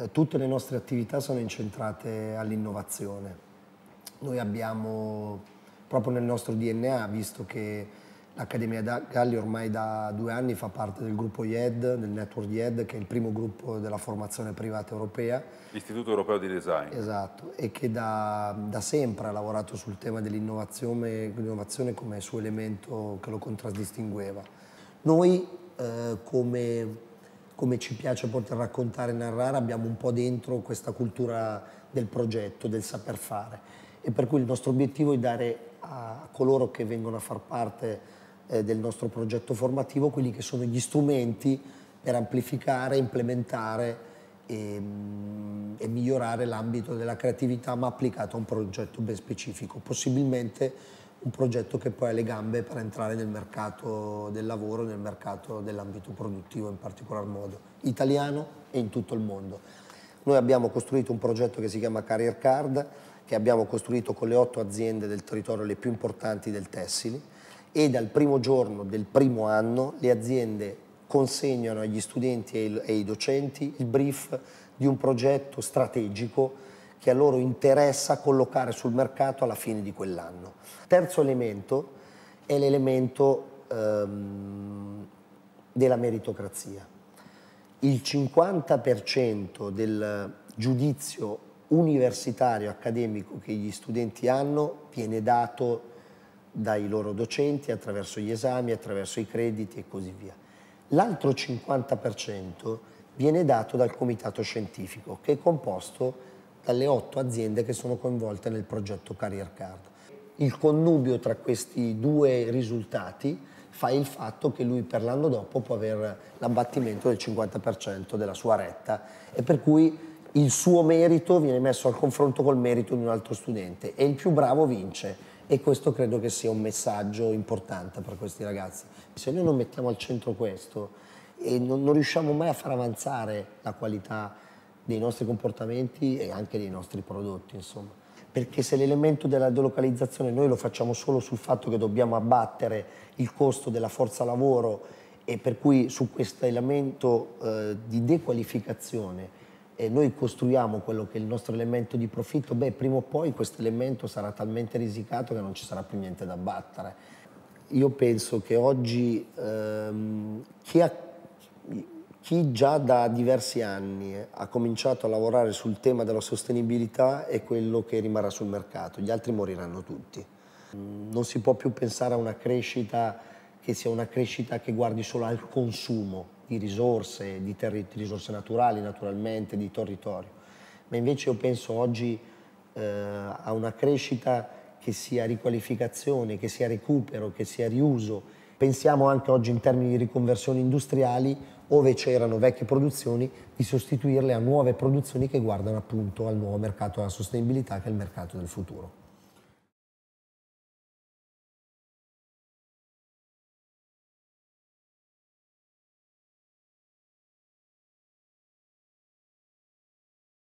Eh, tutte le nostre attività sono incentrate all'innovazione. Noi abbiamo proprio nel nostro DNA, visto che l'Accademia Galli ormai da due anni fa parte del gruppo IED, del network IED, che è il primo gruppo della formazione privata europea. L'Istituto Europeo di Design. Esatto, e che da, da sempre ha lavorato sul tema dell'innovazione come suo elemento che lo contraddistingueva. Noi eh, come come ci piace poter raccontare e narrare, abbiamo un po' dentro questa cultura del progetto, del saper fare. E per cui il nostro obiettivo è dare a coloro che vengono a far parte eh, del nostro progetto formativo quelli che sono gli strumenti per amplificare, implementare e, mm, e migliorare l'ambito della creatività, ma applicato a un progetto ben specifico, possibilmente un progetto che poi ha le gambe per entrare nel mercato del lavoro, nel mercato dell'ambito produttivo in particolar modo, italiano e in tutto il mondo. Noi abbiamo costruito un progetto che si chiama Career Card, che abbiamo costruito con le otto aziende del territorio le più importanti del tessile e dal primo giorno del primo anno le aziende consegnano agli studenti e ai docenti il brief di un progetto strategico che a loro interessa collocare sul mercato alla fine di quell'anno. Terzo elemento è l'elemento ehm, della meritocrazia. Il 50% del giudizio universitario accademico che gli studenti hanno viene dato dai loro docenti attraverso gli esami, attraverso i crediti e così via. L'altro 50% viene dato dal comitato scientifico che è composto dalle otto aziende che sono coinvolte nel progetto Career Card. Il connubio tra questi due risultati fa il fatto che lui per l'anno dopo può avere l'abbattimento del 50% della sua retta e per cui il suo merito viene messo al confronto col merito di un altro studente e il più bravo vince e questo credo che sia un messaggio importante per questi ragazzi. Se noi non mettiamo al centro questo e non, non riusciamo mai a far avanzare la qualità dei nostri comportamenti e anche dei nostri prodotti, insomma. Perché se l'elemento della delocalizzazione noi lo facciamo solo sul fatto che dobbiamo abbattere il costo della forza lavoro e per cui su questo elemento eh, di dequalificazione eh, noi costruiamo quello che è il nostro elemento di profitto, beh, prima o poi questo elemento sarà talmente risicato che non ci sarà più niente da abbattere. Io penso che oggi ehm, chi ha chi già da diversi anni ha cominciato a lavorare sul tema della sostenibilità è quello che rimarrà sul mercato, gli altri moriranno tutti. Non si può più pensare a una crescita che sia una crescita che guardi solo al consumo di risorse, di, di risorse naturali naturalmente, di territorio, ma invece io penso oggi eh, a una crescita che sia riqualificazione, che sia recupero, che sia riuso, Pensiamo anche oggi in termini di riconversioni industriali, dove c'erano vecchie produzioni, di sostituirle a nuove produzioni che guardano appunto al nuovo mercato della sostenibilità che è il mercato del futuro.